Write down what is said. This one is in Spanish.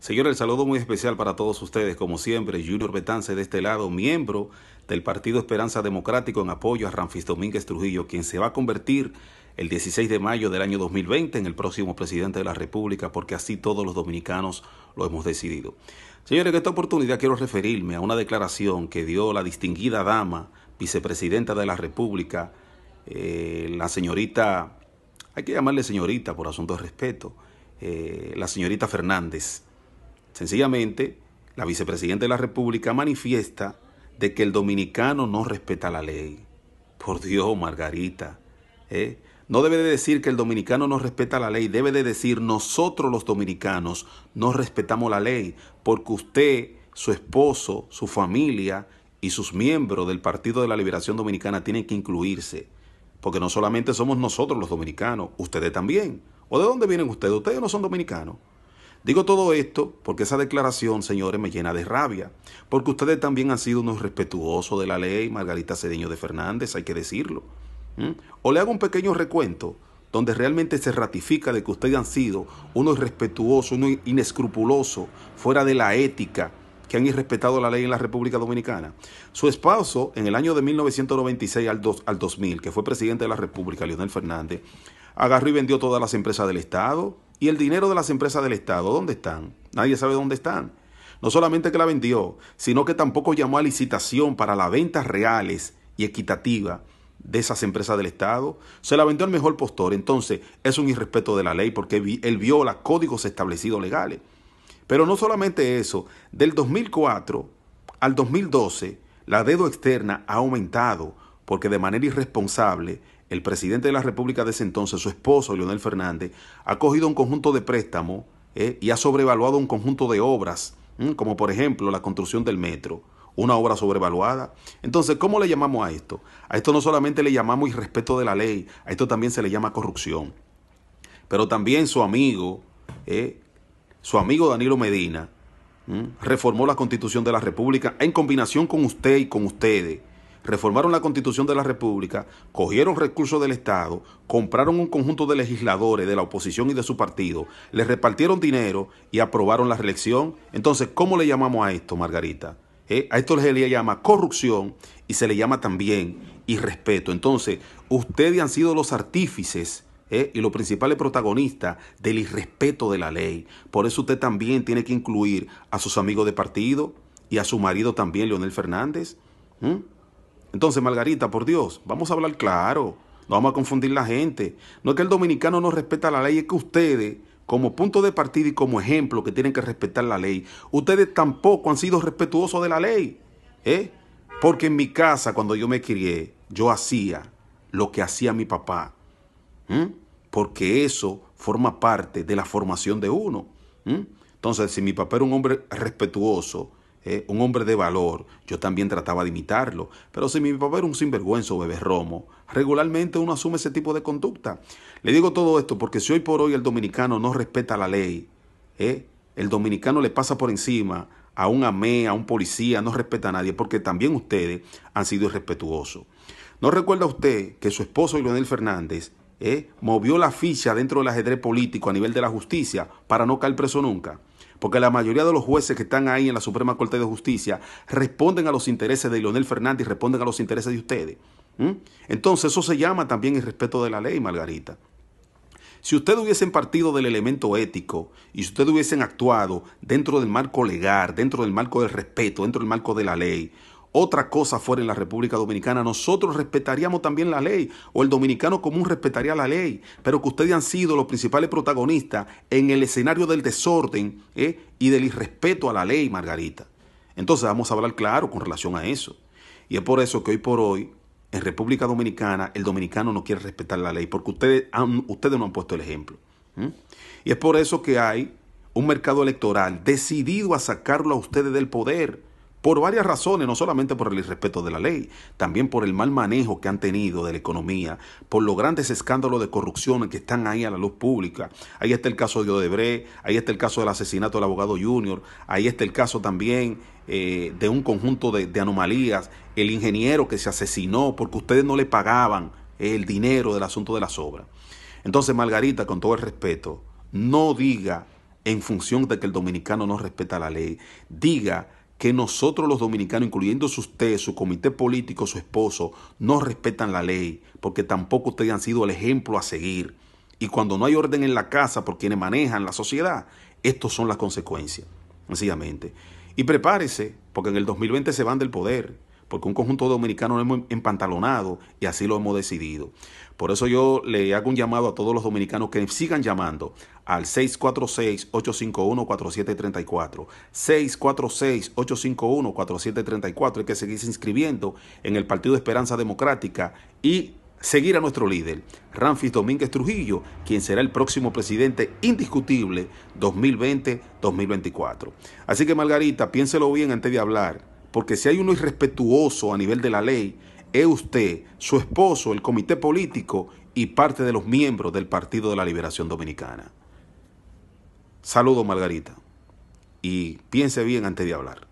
Señores, el saludo muy especial para todos ustedes, como siempre, Junior Betance de este lado, miembro del Partido Esperanza Democrático en apoyo a Ramfis Domínguez Trujillo, quien se va a convertir el 16 de mayo del año 2020 en el próximo presidente de la República, porque así todos los dominicanos lo hemos decidido. Señores, en esta oportunidad quiero referirme a una declaración que dio la distinguida dama, vicepresidenta de la República, eh, la señorita, hay que llamarle señorita por asunto de respeto, eh, la señorita Fernández Sencillamente, la vicepresidenta de la República manifiesta de que el dominicano no respeta la ley. Por Dios, Margarita. ¿eh? No debe de decir que el dominicano no respeta la ley, debe de decir nosotros los dominicanos no respetamos la ley, porque usted, su esposo, su familia y sus miembros del Partido de la Liberación Dominicana tienen que incluirse, porque no solamente somos nosotros los dominicanos, ustedes también. ¿O de dónde vienen ustedes? Ustedes no son dominicanos. Digo todo esto porque esa declaración, señores, me llena de rabia, porque ustedes también han sido unos respetuosos de la ley, Margarita Cedeño de Fernández, hay que decirlo. O le hago un pequeño recuento donde realmente se ratifica de que ustedes han sido unos respetuosos, unos inescrupulosos, fuera de la ética, que han irrespetado la ley en la República Dominicana. Su esposo, en el año de 1996 al, al 2000, que fue presidente de la República, Leonel Fernández, agarró y vendió todas las empresas del Estado, ¿Y el dinero de las empresas del Estado? ¿Dónde están? Nadie sabe dónde están. No solamente que la vendió, sino que tampoco llamó a licitación para las ventas reales y equitativas de esas empresas del Estado. Se la vendió al mejor postor. Entonces, es un irrespeto de la ley porque él viola códigos establecidos legales. Pero no solamente eso, del 2004 al 2012, la deuda externa ha aumentado porque de manera irresponsable el presidente de la República de ese entonces, su esposo Leonel Fernández, ha cogido un conjunto de préstamos eh, y ha sobrevaluado un conjunto de obras, como por ejemplo la construcción del metro, una obra sobrevaluada. Entonces, ¿cómo le llamamos a esto? A esto no solamente le llamamos irrespeto de la ley, a esto también se le llama corrupción. Pero también su amigo, eh, su amigo Danilo Medina, reformó la constitución de la República en combinación con usted y con ustedes reformaron la Constitución de la República, cogieron recursos del Estado, compraron un conjunto de legisladores de la oposición y de su partido, les repartieron dinero y aprobaron la reelección. Entonces, ¿cómo le llamamos a esto, Margarita? Eh, a esto le llama corrupción y se le llama también irrespeto. Entonces, ustedes han sido los artífices. Eh, y los principales protagonistas del irrespeto de la ley. Por eso usted también tiene que incluir a sus amigos de partido y a su marido también, Leonel Fernández. Entonces, Margarita, por Dios, vamos a hablar claro, no vamos a confundir la gente. No es que el dominicano no respeta la ley, es que ustedes, como punto de partida y como ejemplo que tienen que respetar la ley, ustedes tampoco han sido respetuosos de la ley. ¿eh? Porque en mi casa, cuando yo me crié, yo hacía lo que hacía mi papá. Porque eso forma parte de la formación de uno. Entonces, si mi papá era un hombre respetuoso, eh, un hombre de valor, yo también trataba de imitarlo, pero si mi papá era un sinvergüenzo bebé romo, regularmente uno asume ese tipo de conducta. Le digo todo esto porque si hoy por hoy el dominicano no respeta la ley, eh, el dominicano le pasa por encima a un amé, a un policía, no respeta a nadie, porque también ustedes han sido irrespetuosos. ¿No recuerda usted que su esposo Leonel Fernández eh, movió la ficha dentro del ajedrez político a nivel de la justicia para no caer preso nunca? porque la mayoría de los jueces que están ahí en la Suprema Corte de Justicia responden a los intereses de Leonel Fernández, responden a los intereses de ustedes. Entonces eso se llama también el respeto de la ley, Margarita. Si ustedes hubiesen partido del elemento ético y si ustedes hubiesen actuado dentro del marco legal, dentro del marco del respeto, dentro del marco de la ley, otra cosa fuera en la República Dominicana, nosotros respetaríamos también la ley o el dominicano común respetaría la ley, pero que ustedes han sido los principales protagonistas en el escenario del desorden ¿eh? y del irrespeto a la ley, Margarita. Entonces vamos a hablar claro con relación a eso. Y es por eso que hoy por hoy, en República Dominicana, el dominicano no quiere respetar la ley, porque ustedes, ustedes no han puesto el ejemplo. Y es por eso que hay un mercado electoral decidido a sacarlo a ustedes del poder por varias razones, no solamente por el irrespeto de la ley, también por el mal manejo que han tenido de la economía, por los grandes escándalos de corrupción que están ahí a la luz pública. Ahí está el caso de Odebrecht, ahí está el caso del asesinato del abogado Junior, ahí está el caso también eh, de un conjunto de, de anomalías, el ingeniero que se asesinó porque ustedes no le pagaban el dinero del asunto de las obras. Entonces, Margarita, con todo el respeto, no diga en función de que el dominicano no respeta la ley, diga que nosotros los dominicanos, incluyendo usted, su comité político, su esposo, no respetan la ley, porque tampoco ustedes han sido el ejemplo a seguir. Y cuando no hay orden en la casa por quienes manejan la sociedad, estas son las consecuencias, sencillamente. Y prepárese, porque en el 2020 se van del poder porque un conjunto dominicano lo hemos empantalonado y así lo hemos decidido. Por eso yo le hago un llamado a todos los dominicanos que sigan llamando al 646-851-4734. 646-851-4734. Hay que seguirse inscribiendo en el Partido de Esperanza Democrática y seguir a nuestro líder, Ramfis Domínguez Trujillo, quien será el próximo presidente indiscutible 2020-2024. Así que Margarita, piénselo bien antes de hablar porque si hay uno irrespetuoso a nivel de la ley, es usted, su esposo, el comité político y parte de los miembros del Partido de la Liberación Dominicana. Saludo Margarita y piense bien antes de hablar.